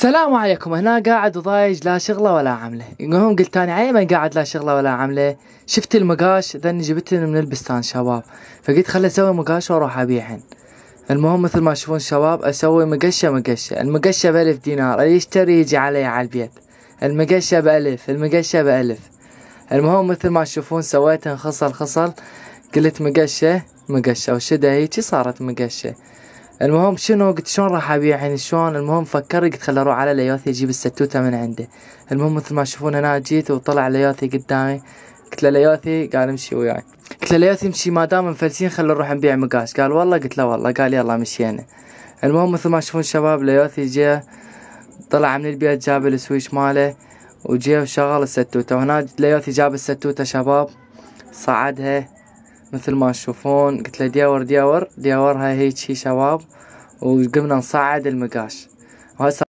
السلام عليكم هنا قاعد وضايج لا شغله ولا عمله المهم قلت انا عيما قاعد لا شغله ولا عمله شفت المقاش ذني جبتهن من البستان شباب فقلت خلي اسوي مقاش واروح ابيعهن المهم مثل ما تشوفون شباب اسوي مقشه مقشه المقشه بألف دينار اللي يشتري يجي علي على البيت المقشه بألف المقشه بألف المهم مثل ما تشوفون سويتهن خصل خصل قلت مقشه مقشه وشدها هيجي صارت مقشه المهم شنو قلت شلون راح ابيع يعني شلون المهم فكر قلت خل اروح على ليوثي اجيب الستوته من عنده المهم مثل ما تشوفون هنا جيت وطلع ليوثي قدامي قلت له ليوثي قال امشي وياي قلت له ليوثي امشي ما دام مفلسين خل نروح نبيع مقاس قال والله قلت له والله قال يلا مشينا المهم مثل ما تشوفون شباب ليوثي جاء طلع من البيت جاب السويش ماله وجاء وشغل الستوته وهنا ليوثي جاب الستوته شباب صعدها مثل ما تشوفون قلت له دياور دياور دياور هاي هيك شباب وقمنا نصعد المقاش وهسه